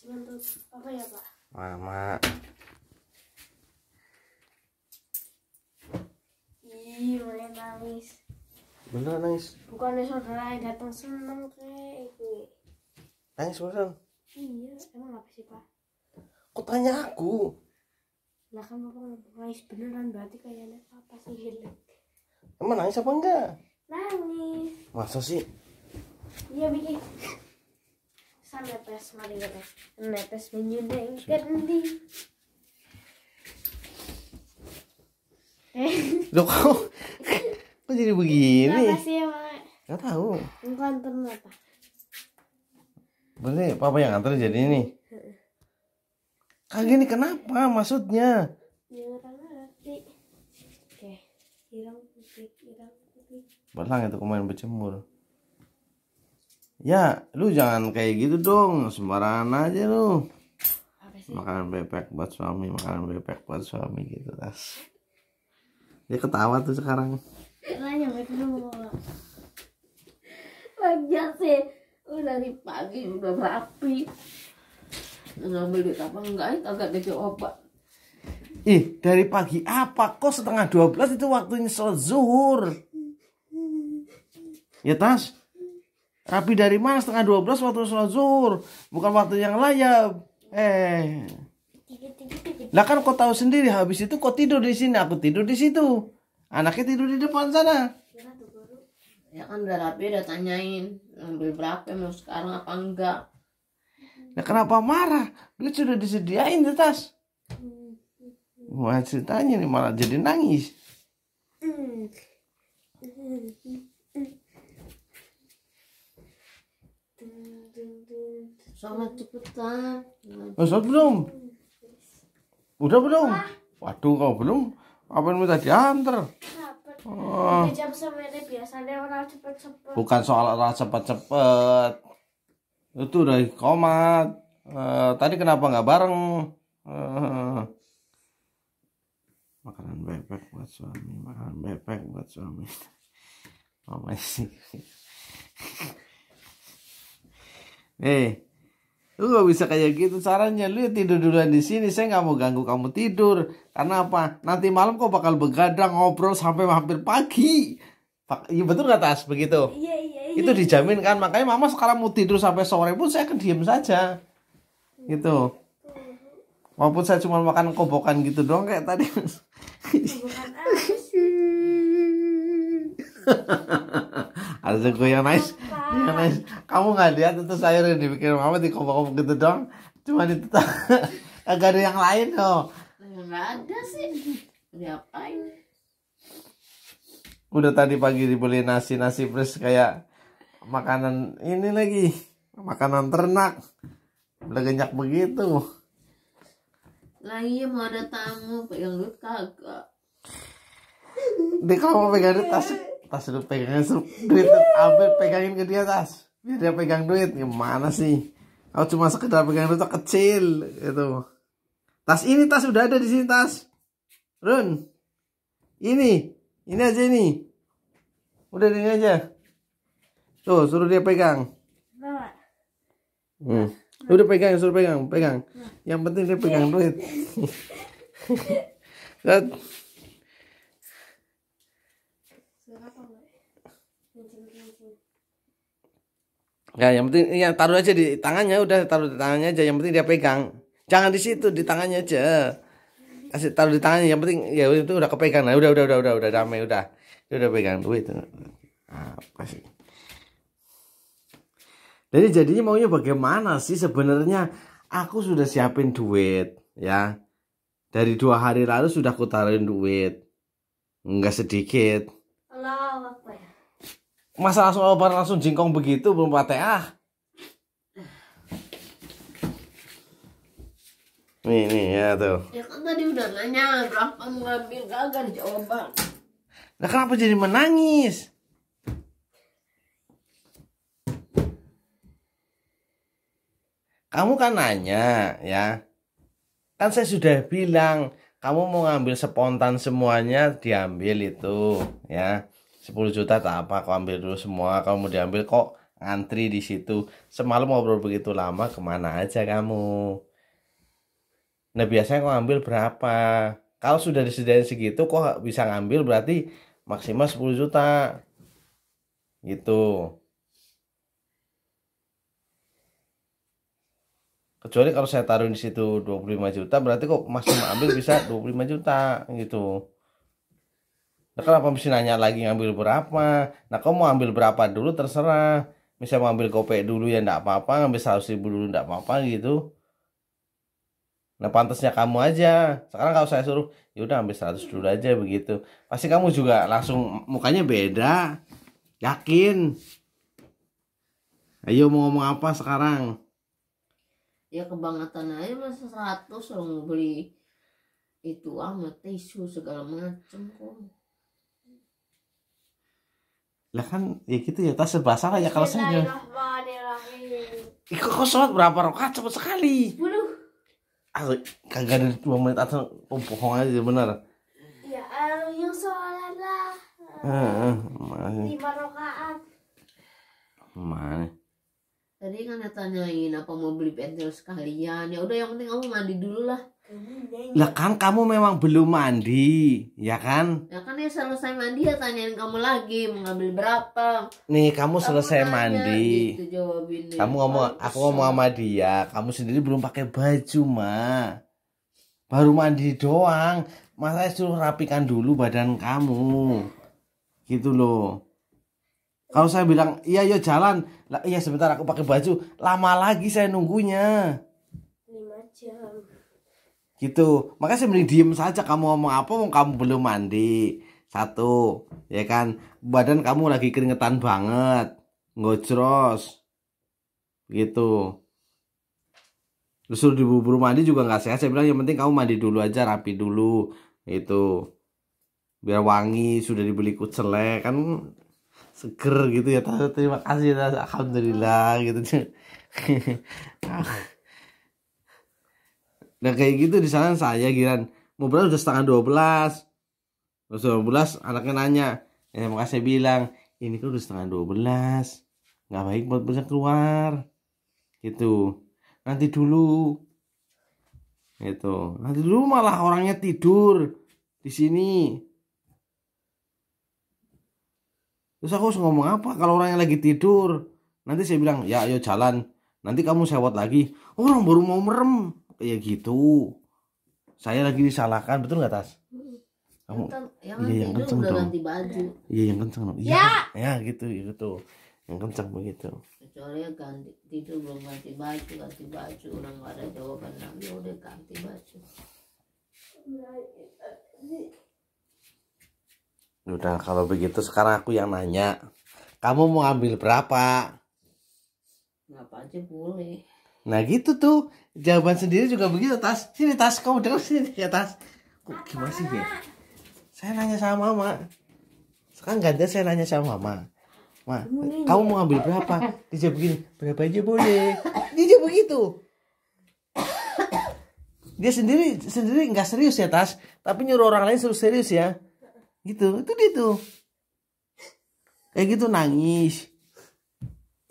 bantu apa ya pak mama Ih, boleh nangis. Bener nangis. Bukan saudara yang datang seneng kayak gue. Nangis bosan Iya, emang apa sih pak? Kok tanya aku? Lah kan bapak nangis beneran berarti kayaknya apa sih hilang? Emang nangis apa enggak? Nangis. Masa sih? Iya bikin. Sametes Marine, metes min je denken die. Loh kok, kok jadi begini? Kenapa sih emang? Ya, Gak tau. Engkau antar apa? Berarti papa yang antar jadi ini? Kagak ini kenapa maksudnya? Ya orang ngerti. Oke, irang putih, irang putih. itu kemarin bercemur. Ya, lu jangan kayak gitu dong, sembarangan aja lu. Makanan bebek buat suami, makanan bebek buat suami gitu, Tas. Dia ketawa tuh sekarang. Lagi sih, udah dari pagi udah rapi. Ngambil duit apa enggak, agak dikit obat. Ih, dari pagi apa? Kok setengah 12 itu waktunya sholat zuhur? Ya, Tas. Tapi dari mana setengah 12 waktu sholat zuhur? Bukan waktu yang layak. Eh. Lah kan kau tahu sendiri habis itu kau tidur di sini, aku tidur di situ. Anaknya tidur di depan sana. Ya kan udah rapi udah tanyain ambil berapa mau sekarang apa enggak. Nah kenapa marah? Duit sudah disediain di tas. Wah ceritanya nih malah jadi nangis. Hmm. Hmm. Sama cepetan. Oh, Masa belum? Udah belum? Waduh kau belum? Apa yang minta diantar? Oh. orang cepet-cepet. Bukan soal orang cepet-cepet. Itu dari komat. Uh, tadi kenapa nggak bareng? Uh, makanan bebek buat suami, makanan bebek buat suami. Oh, masih. Eh, lu gak bisa kayak gitu caranya lu tidur duluan di sini saya nggak mau ganggu kamu tidur karena apa nanti malam kok bakal begadang ngobrol sampai hampir pagi Iya betul gak tas begitu? Iya, iya, iya. Itu iya. dijamin kan makanya mama sekarang mau tidur sampai sore pun saya akan diem saja, gitu. Maupun iya, saya cuma makan kobokan gitu dong kayak tadi gue yang nice, yang nice. Kamu nggak lihat itu sayur yang dipikir mama gitu di kompak gitu dong. Cuma itu agak ada yang lain loh. Nggak ada sih. Ngapain? Udah tadi pagi dibeli nasi nasi fresh kayak makanan ini lagi makanan ternak udah belegenyak begitu Lagi iya, mau ada tamu pegang duit kagak dia kalau pegang duit tas tas lu pegangin duit Albert pegangin ke dia tas biar dia pegang duit gimana sih aku cuma sekedar pegang duit kecil itu tas ini tas sudah ada di sini tas Run ini ini aja ini udah ini aja tuh suruh dia pegang hmm. udah pegang suruh pegang pegang yang penting dia pegang duit kan? Ya, yang penting ya taruh aja di tangannya udah taruh di tangannya aja yang penting dia pegang. Jangan di situ di tangannya aja. Kasih taruh di tangannya yang penting ya itu udah kepegang. Nah, udah udah udah udah udah damai udah. Dia udah pegang duit. Ah, apa sih? Jadi jadinya maunya bagaimana sih sebenarnya? Aku sudah siapin duit ya. Dari dua hari lalu sudah aku taruhin duit. Enggak sedikit Allah Akbar. Masa langsung Akbar langsung jingkong begitu belum Fatihah? Nih, nih, ya tuh. Ya kan tadi udah nanya, berapa ngambil gagal jawaban. Nah kenapa jadi menangis? Kamu kan nanya, ya. Kan saya sudah bilang, kamu mau ngambil spontan semuanya diambil itu ya 10 juta tak apa kau ambil dulu semua kamu mau diambil kok ngantri di situ semalam ngobrol begitu lama kemana aja kamu nah biasanya kau ambil berapa kalau sudah disediain segitu kok bisa ngambil berarti maksimal 10 juta gitu kecuali kalau saya taruh di situ 25 juta berarti kok masih ambil bisa 25 juta gitu nah, kenapa mesti nanya lagi ngambil berapa nah kamu mau ambil berapa dulu terserah bisa mau ambil gopek dulu ya enggak apa-apa ngambil 100 ribu dulu enggak apa-apa gitu nah pantasnya kamu aja sekarang kalau saya suruh ya udah ambil 100 dulu aja begitu pasti kamu juga langsung mukanya beda yakin ayo mau ngomong apa sekarang ya kebangetan aja masa seratus orang mau beli itu ah, amat tisu segala macam kok lah kan ya gitu ya tas lah ya kalau saya Iko kok sholat berapa rokat ah, cepet sekali? sepuluh. Aduh kagak ada dua menit atau oh, bohong aja benar. Ya, um, yang sholat lah. Uh, uh, lima rokaat. Mana? tadi kan tanyain apa mau beli pentil sekalian ya udah yang penting kamu mandi dulu lah iya, iya. lah kan kamu memang belum mandi, ya kan? Ya kan ya selesai mandi ya tanyain kamu lagi mau ngambil berapa. Nih kamu, selesai tanya, mandi. Gitu, kamu ngomong, Bagus. aku ngomong sama dia. Kamu sendiri belum pakai baju ma. Baru mandi doang. Masa suruh rapikan dulu badan kamu, gitu loh. Kalau saya bilang, iya yo iya, jalan. Lah, iya sebentar aku pakai baju. Lama lagi saya nunggunya. 5 jam. Gitu. Makanya saya mending diem saja kamu ngomong apa mau kamu belum mandi. Satu, ya kan. Badan kamu lagi keringetan banget. ngocros Gitu. Terus di bubur mandi juga nggak sehat. Saya bilang yang penting kamu mandi dulu aja, rapi dulu. Itu biar wangi sudah dibeli kucelek ya kan seger gitu ya terima kasih ya alhamdulillah gitu nah kayak gitu di sana saya Giran berapa udah setengah dua belas terus dua belas anaknya nanya ya saya bilang ini kan udah setengah dua belas nggak baik buat banyak keluar gitu nanti dulu itu nanti dulu malah orangnya tidur di sini terus aku harus ngomong apa kalau orang yang lagi tidur nanti saya bilang ya ayo jalan nanti kamu sewot lagi oh, orang baru mau merem kayak gitu saya lagi disalahkan betul nggak tas kamu yang iya yang kenceng dong iya yang kenceng dong iya ya, ya gitu ya, gitu yang kenceng begitu kecuali ganti tidur belum ganti baju ganti baju orang nggak ada jawaban nanti udah ganti baju nah, eh, Udah kalau begitu sekarang aku yang nanya. Kamu mau ambil berapa? Berapa aja boleh. Nah gitu tuh. Jawaban sendiri juga begitu tas. Sini tas kamu dengar sini ya tas. Kok gimana sih ya? Saya nanya sama mama. Sekarang ganti saya nanya sama mama. Ma, kamu mau ambil berapa? Dia begini, berapa aja boleh. Dia begitu dia sendiri sendiri nggak serius ya tas tapi nyuruh orang lain suruh serius ya gitu itu dia tuh kayak gitu nangis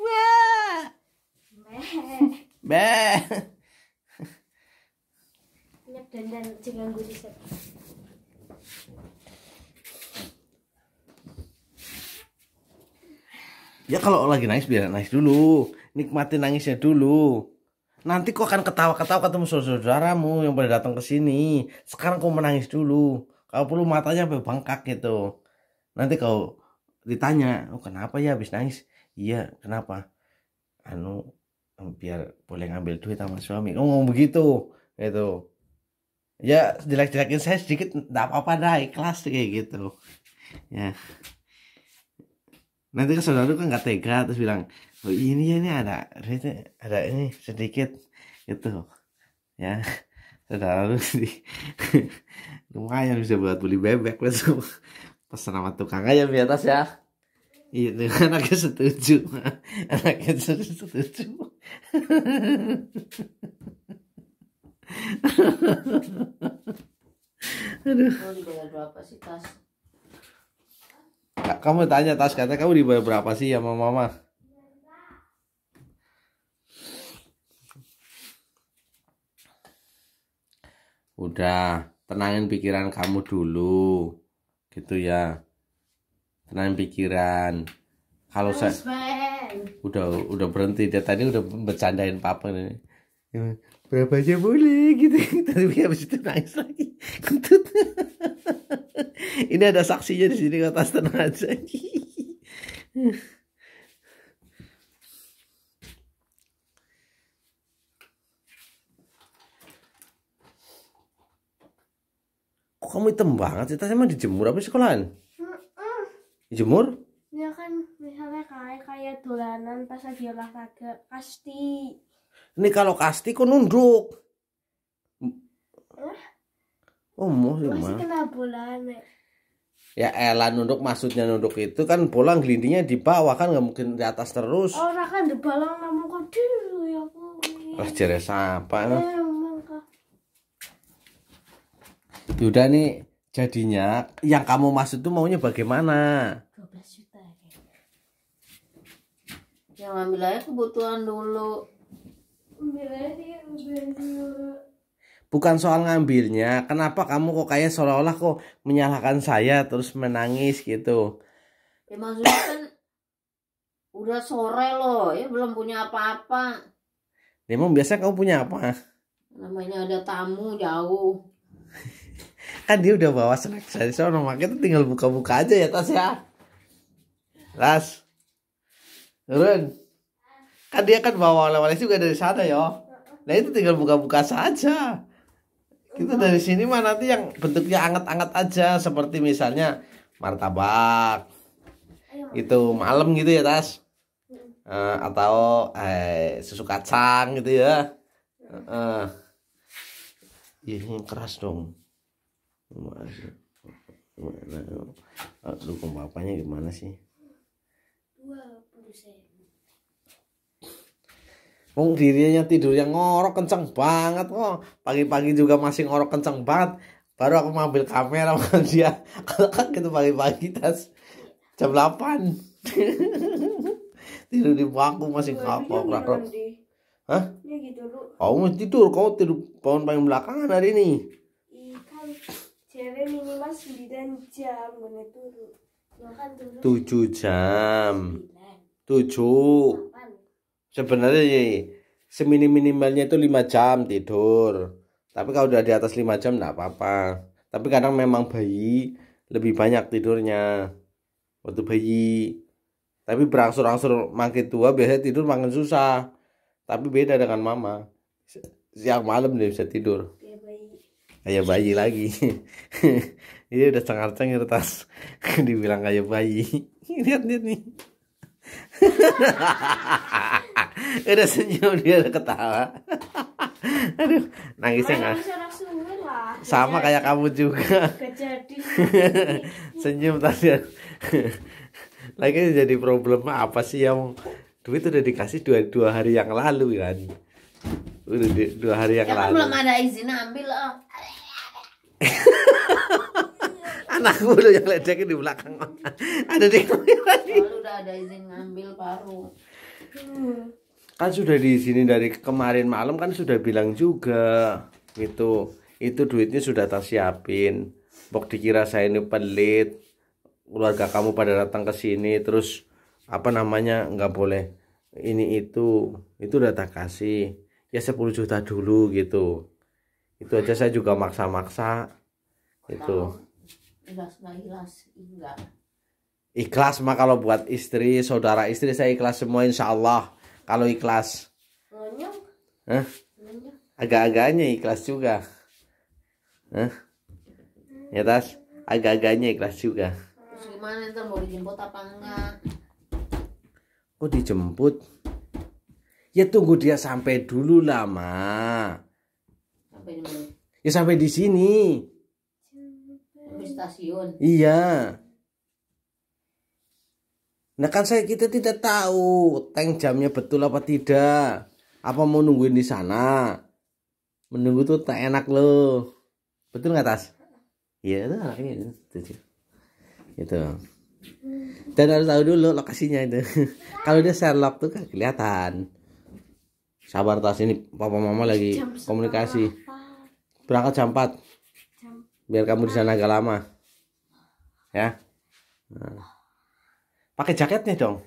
wah be Ya kalau lagi nangis biar nangis dulu, nikmati nangisnya dulu. Nanti kau akan ketawa-ketawa ketemu saudaramu yang pada datang ke sini. Sekarang kau menangis dulu. Kau perlu matanya sampai bengkak gitu nanti kau ditanya oh kenapa ya habis nangis iya kenapa anu biar boleh ngambil duit sama suami kamu ngomong begitu gitu ya jelek-jelekin saya sedikit nggak apa-apa dah ikhlas kayak gitu ya nanti ke kan saudara kan nggak tega terus bilang oh ini ya, ini ada ada ini sedikit gitu ya saudara sih lumayan bisa buat beli bebek langsung pesan sama tukang aja di atas ya itu iya, anaknya setuju anaknya setuju Aduh. Kamu Kamu tanya tas kata kamu dibayar berapa sih ya mama mama? udah tenangin pikiran kamu dulu gitu ya tenangin pikiran kalau saya udah udah berhenti dia tadi udah bercandain papa nih ya, berapa aja boleh gitu tapi habis itu nangis lagi kentut ini ada saksinya di sini kata tenang aja kok kamu hitam banget sih tasnya emang dijemur apa sekolahan dijemur ya kan misalnya kayak kayak dolanan pas lagi olahraga kasti ini kalau kasti kok nunduk eh? oh mau ya masih kena bola ya elan nunduk maksudnya nunduk itu kan bola gelindingnya di bawah kan nggak mungkin di atas terus orang kan di bawah namun kok dulu ya aku lah jelas apa ya, eh, udah nih jadinya yang kamu maksud tuh maunya bagaimana? 12 juta ya. Yang ambil aja kebutuhan dulu. Ambil aja dulu. Bukan soal ngambilnya, kenapa kamu kok kayak seolah-olah kok menyalahkan saya terus menangis gitu? Ya maksudnya kan udah sore loh, ya belum punya apa-apa. Emang biasanya kamu punya apa? Namanya ada tamu jauh. kan dia udah bawa snack dari sana makanya tinggal buka-buka aja ya tas ya tas turun kan dia kan bawa oleh-oleh juga dari sana yo nah itu tinggal buka-buka saja kita dari sini mah nanti yang bentuknya anget-anget aja seperti misalnya martabak itu malam gitu ya tas uh, atau eh, susu kacang gitu ya uh, uh. keras dong Aduh, dukung bapaknya gimana sih Wong dirinya tidur yang ngorok kenceng banget kok. Pagi-pagi juga masih ngorok kenceng banget. Baru aku ngambil kamera sama dia. Kalau kan gitu pagi-pagi tas jam 8. tidur di bangku masih kapok iya, ngorok. Hah? Ya gitu, Kamu tidur, kau tidur pohon paling belakangan hari ini. Jadi minimal 9 jam boleh turu. Tujuh jam. Tujuh. Sebenarnya ya, semini minimalnya itu lima jam tidur. Tapi kalau udah di atas lima jam nggak apa-apa. Tapi kadang memang bayi lebih banyak tidurnya waktu bayi. Tapi berangsur-angsur makin tua biasanya tidur makin susah. Tapi beda dengan mama. Siang malam dia bisa tidur. Iya, kayak bayi lagi ini iya, udah cengar cengir tas dibilang kayak bayi lihat lihat nih udah senyum dia udah ketawa aduh nangisnya nggak sama kayak kamu juga senyum tadi ya. lagi jadi problem apa sih yang duit udah dikasih dua dua hari yang lalu kan Udah di, dua hari yang ya, kan lalu. belum ada izin ambil oh. Anakku udah yang ledekin di belakang. ada di tadi. Kalau udah ada izin ngambil baru. Kan sudah di sini dari kemarin malam kan sudah bilang juga gitu. Itu duitnya sudah tak siapin. Bok dikira saya ini pelit. Keluarga kamu pada datang ke sini terus apa namanya nggak boleh ini itu itu udah tak kasih ya 10 juta dulu gitu itu aja saya juga maksa-maksa itu ikhlas mah kalau buat istri saudara istri saya ikhlas semua insya Allah kalau ikhlas Hah? agak-agaknya ikhlas juga Hah? ya tas agak-agaknya ikhlas juga Terus gimana ntar mau dijemput apa enggak kok dijemput Ya tunggu dia sampai dulu lama. Sampai Ya sampai di sini. Sampai stasiun. Iya. Nah kan saya kita tidak tahu tank jamnya betul apa tidak. Apa mau nungguin di sana? Menunggu tuh tak enak loh. Betul nggak tas? Iya itu anaknya itu. Itu. Dan harus tahu dulu lokasinya itu. Kalau dia Sherlock tuh kan kelihatan sabar tas ini papa mama lagi jam komunikasi apa? berangkat jam 4 jam. biar kamu di sana agak lama ya nah. pakai jaketnya dong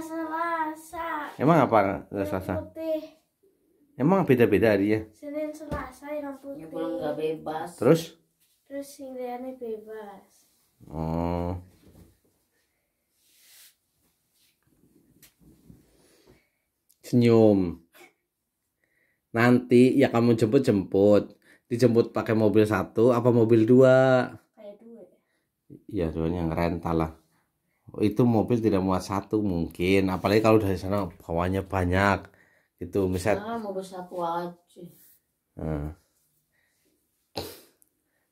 Selasa. Emang apa Selasa? Putih. Emang beda-beda ya Senin Selasa yang ya, putih. Ya, pulang bebas. Terus? Terus singgahnya bebas. Oh. senyum nanti ya kamu jemput jemput dijemput pakai mobil satu apa mobil dua kayak dua ya doanya yang rental lah itu mobil tidak muat satu mungkin apalagi kalau dari sana bawahnya banyak itu misal nah, mobil satu aja nah.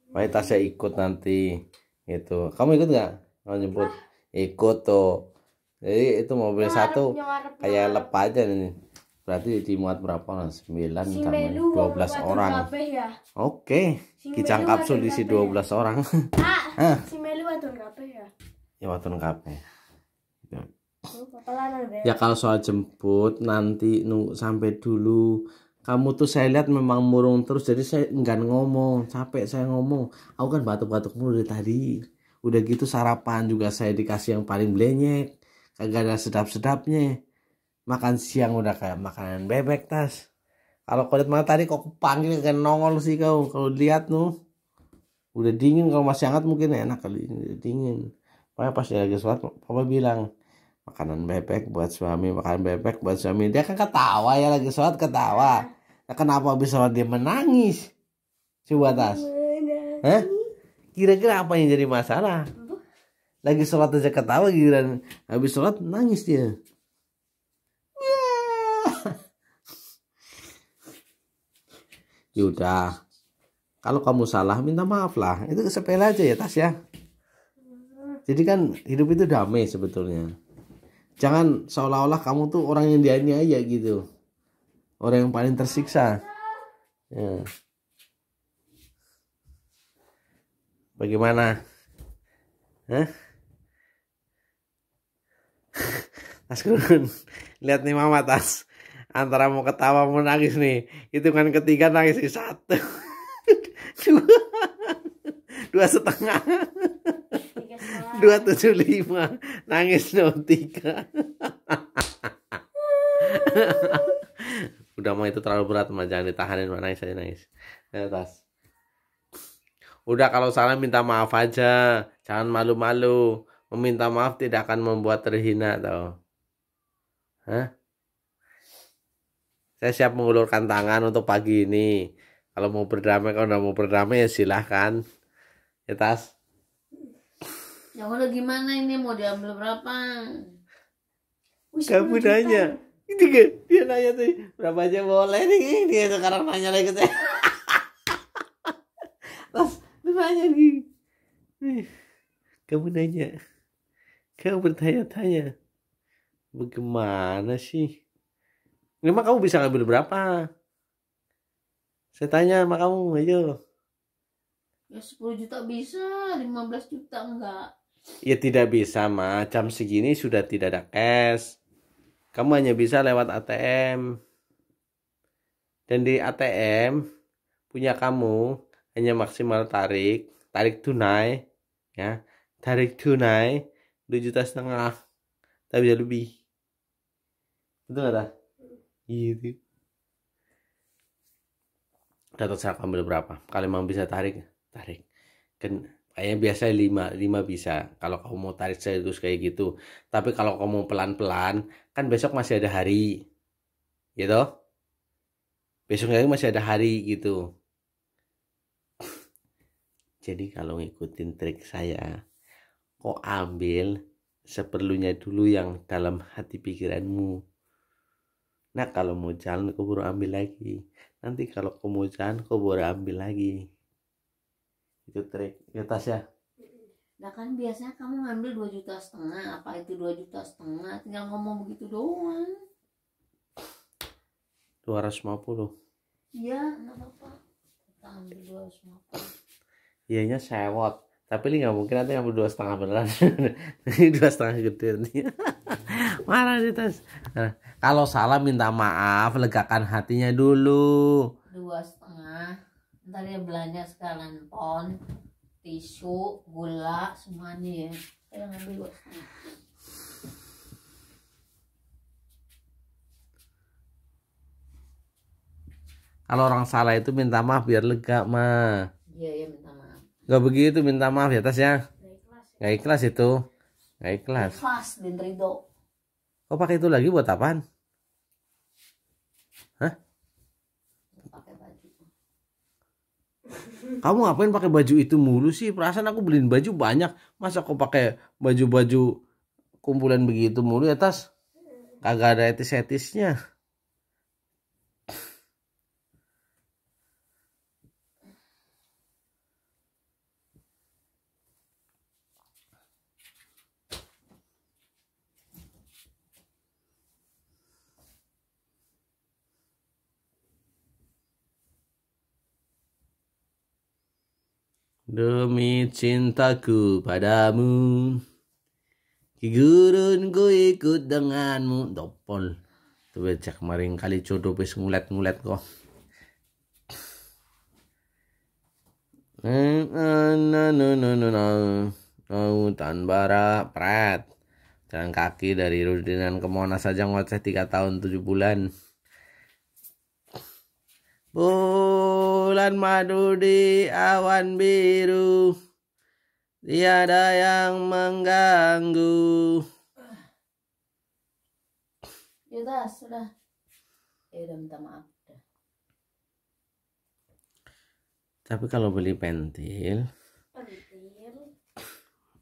Baik tasnya ikut nanti itu kamu ikut nggak mau jemput ikut tuh jadi itu mobil ngarep, satu ngarep, kayak ngarep. lep aja nih berarti muat berapa nah, sembilan sampai dua belas orang ya? oke si kicang kapsul diisi ya. dua belas orang ah, si melu watun kape ya ya watun kape ya. Oh, ya kalau soal jemput nanti nunggu sampai dulu kamu tuh saya lihat memang murung terus jadi saya enggan ngomong capek saya ngomong aku kan batuk-batuk mulu dari tadi udah gitu sarapan juga saya dikasih yang paling blenyek kagak ada sedap-sedapnya makan siang udah kayak makanan bebek tas kalau kau lihat mana tadi kok panggil kayak nongol sih kau kalau lihat nu udah dingin kalau masih hangat mungkin enak kali ini udah dingin pokoknya pas dia lagi sholat papa bilang makanan bebek buat suami makanan bebek buat suami dia kan ketawa ya lagi sholat ketawa nah, kenapa habis sholat dia menangis coba tas eh kira-kira apa yang jadi masalah lagi sholat aja ketawa giliran habis sholat nangis dia ya, ya kalau kamu salah minta maaf lah itu sepele aja ya tas ya jadi kan hidup itu damai sebetulnya jangan seolah-olah kamu tuh orang yang dianiaya gitu orang yang paling tersiksa ya. bagaimana Hah? Tas Gun, lihat nih Mama Tas. Antara mau ketawa mau nangis nih. Itu kan ketiga nangis nih. Satu. Dua. Dua setengah. Dua tujuh lima. Nangis no tiga. Udah mau itu terlalu berat mah jangan ditahanin mah nangis aja nangis. Lihat tas. Udah kalau salah minta maaf aja. Jangan malu-malu meminta maaf tidak akan membuat terhina atau Hah? Saya siap mengulurkan tangan untuk pagi ini. Kalau mau berdamai, kalau udah mau berdamai ya silahkan. Ya tas. Ya udah gimana ini mau diambil berapa? Kamu nanya. Ini dia nanya tuh berapa aja boleh nih dia sekarang nanya lagi tuh. Terus nanya nih. Kamu nanya. Kau bertanya-tanya. Bagaimana sih? Memang kamu bisa ngambil berapa? Saya tanya sama kamu, ayo. Ya 10 juta bisa, 15 juta enggak. Ya tidak bisa, macam segini sudah tidak ada cash. Kamu hanya bisa lewat ATM. Dan di ATM punya kamu hanya maksimal tarik, tarik tunai, ya. Tarik tunai dua juta setengah tapi bisa lebih betul nggak dah iya tuh saya ambil berapa kalau mau bisa tarik tarik kan kayaknya biasa lima lima bisa kalau kamu mau tarik serius kayak gitu tapi kalau kamu pelan pelan kan besok masih ada hari gitu iya besoknya masih ada hari gitu jadi kalau ngikutin trik saya kau ambil seperlunya dulu yang dalam hati pikiranmu nah kalau mau jalan kau baru ambil lagi nanti kalau kau mau jalan kau baru ambil lagi itu trik ya Tasya Nah kan biasanya kamu ngambil dua juta setengah apa itu dua juta setengah tinggal ngomong begitu doang dua ratus lima puluh iya nggak apa kita ambil dua ratus lima puluh iyanya sewot tapi ini nggak mungkin nanti ngambil dua setengah beneran dua setengah gede nih marah sih tas nah, kalau salah minta maaf legakan hatinya dulu dua setengah ntar dia belanja sekalian pon tisu gula semuanya ya kalau orang salah itu minta maaf biar lega mah iya iya minta Gak begitu minta maaf ya tas ya. Gak ikhlas itu. Gak ikhlas. Ikhlas bin Ridho. Kok pakai itu lagi buat apaan? Hah? Kamu ngapain pakai baju itu mulu sih? Perasaan aku beliin baju banyak. Masa kau pakai baju-baju kumpulan begitu mulu ya tas? Hmm. Kagak ada etis-etisnya. Demi cintaku padamu Ki gurun ku ikut denganmu Dopol Tuh becak maring kali jodoh bis ngulet-ngulet kok Oh, Tanbara, Prat. Jalan kaki dari Rudinan ke Monas saja ngoceh 3 tahun 7 bulan. Bulan madu di awan biru Tiada yang mengganggu Yaudah sudah Ya udah minta maaf Tapi kalau beli pentil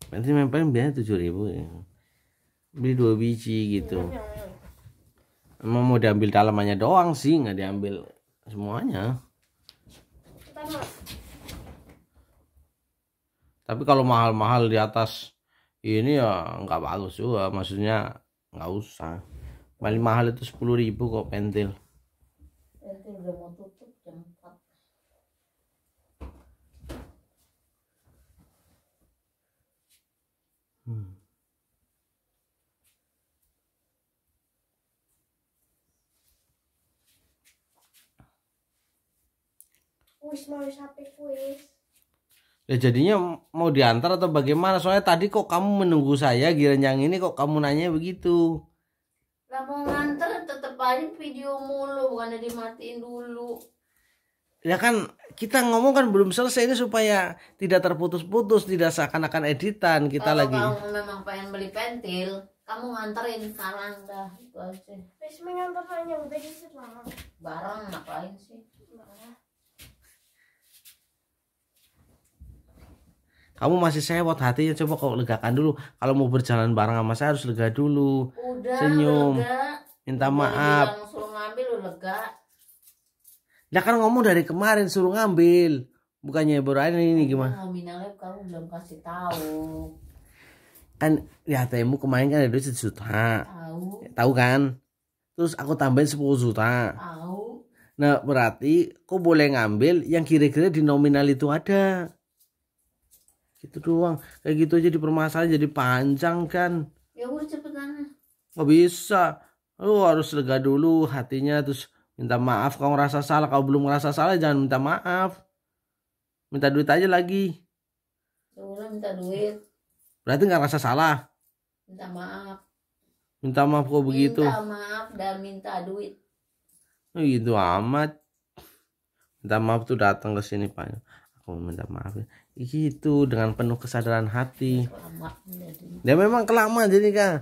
Pentil Pentil memang biasanya 7000 ya Beli dua biji gitu iya, iya, iya. Emang mau diambil dalamannya doang sih nggak diambil semuanya tapi kalau mahal-mahal di atas ini ya nggak bagus juga maksudnya nggak usah paling mahal itu 10.000 kok pentil wis mau sampai kuis Ya jadinya mau diantar atau bagaimana? Soalnya tadi kok kamu menunggu saya giran yang ini kok kamu nanya begitu. Kamu mau nganter tetep aja video mulu bukan ada dimatiin dulu. Ya kan kita ngomong kan belum selesai ini supaya tidak terputus-putus, tidak seakan-akan editan kita Kalau lagi. Kalau memang pengen beli pentil, kamu nganterin sekarang dah itu aja. nganter mengantar udah tadi sih Barang ngapain sih? Nah. kamu masih sewot hatinya coba kau legakan dulu kalau mau berjalan bareng sama saya harus lega dulu udah, senyum lega. minta udah, maaf suruh ngambil lega Ya kan ngomong dari kemarin suruh ngambil bukannya baru ini iya, gimana nominalnya kamu belum kasih tahu kan di ya, temu kemarin kan ada sejuta tahu tahu kan terus aku tambahin sepuluh juta tahu nah berarti kok boleh ngambil yang kira-kira di nominal itu ada itu doang kayak gitu aja permasalahan jadi panjang kan ya udah cepetan nggak bisa lu harus lega dulu hatinya terus minta maaf kalau ngerasa salah kalau belum ngerasa salah jangan minta maaf minta duit aja lagi ya minta duit berarti nggak ngerasa salah minta maaf minta maaf kok begitu minta maaf dan minta duit gitu amat minta maaf tuh datang ke sini banyak aku minta maaf ya itu dengan penuh kesadaran hati dia memang kelama jadi kan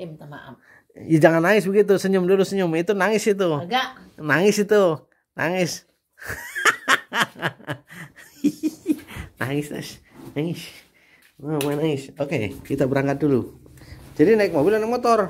eh, minta maaf ya, jangan nangis begitu senyum dulu senyum itu nangis itu Agak. nangis itu nangis nangis nangis nangis nangis. nangis oke okay, kita berangkat dulu jadi naik mobil dan motor